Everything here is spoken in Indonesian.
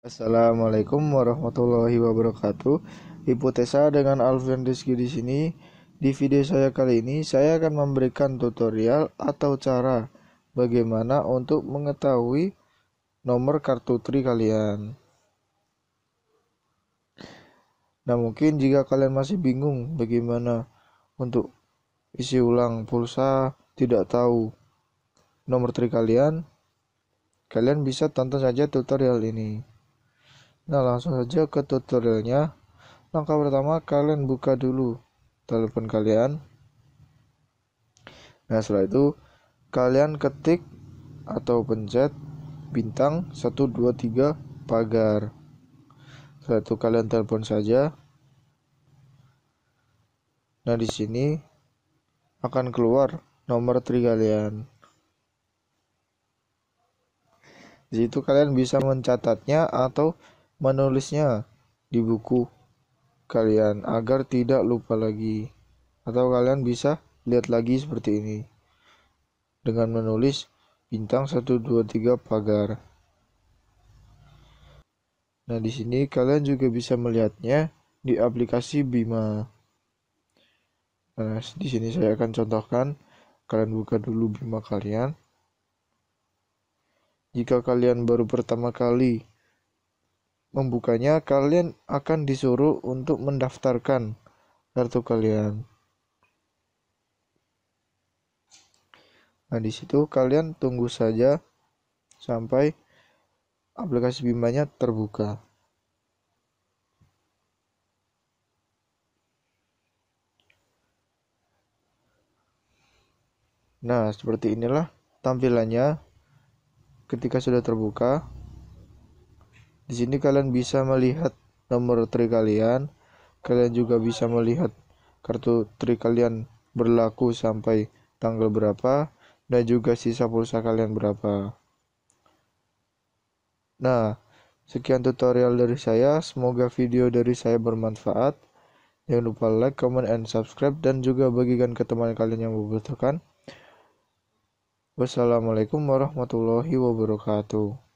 Assalamualaikum warahmatullahi wabarakatuh. Hipotesa dengan Alvin Rizky di sini. Di video saya kali ini saya akan memberikan tutorial atau cara bagaimana untuk mengetahui nomor kartu tri kalian. Nah, mungkin jika kalian masih bingung bagaimana untuk isi ulang pulsa tidak tahu nomor tri kalian, kalian bisa tonton saja tutorial ini. Nah langsung saja ke tutorialnya. Langkah pertama kalian buka dulu telepon kalian. Nah setelah itu kalian ketik atau pencet bintang 123 pagar. Setelah itu kalian telepon saja. Nah di sini akan keluar nomor tri kalian. Di situ kalian bisa mencatatnya atau menulisnya di buku kalian agar tidak lupa lagi atau kalian bisa lihat lagi seperti ini dengan menulis bintang 123 pagar. Nah, di sini kalian juga bisa melihatnya di aplikasi Bima. Nah, di sini saya akan contohkan. Kalian buka dulu Bima kalian. Jika kalian baru pertama kali membukanya, kalian akan disuruh untuk mendaftarkan kartu kalian. Nah, di situ kalian tunggu saja sampai aplikasi bimanya terbuka. Nah, seperti inilah tampilannya ketika sudah terbuka. Di sini kalian bisa melihat nomor tri kalian. Kalian juga bisa melihat kartu tri kalian berlaku sampai tanggal berapa dan juga sisa pulsa kalian berapa. Nah, sekian tutorial dari saya. Semoga video dari saya bermanfaat. Jangan lupa like, comment, and subscribe dan juga bagikan ke teman kalian yang membutuhkan. Wassalamualaikum warahmatullahi wabarakatuh.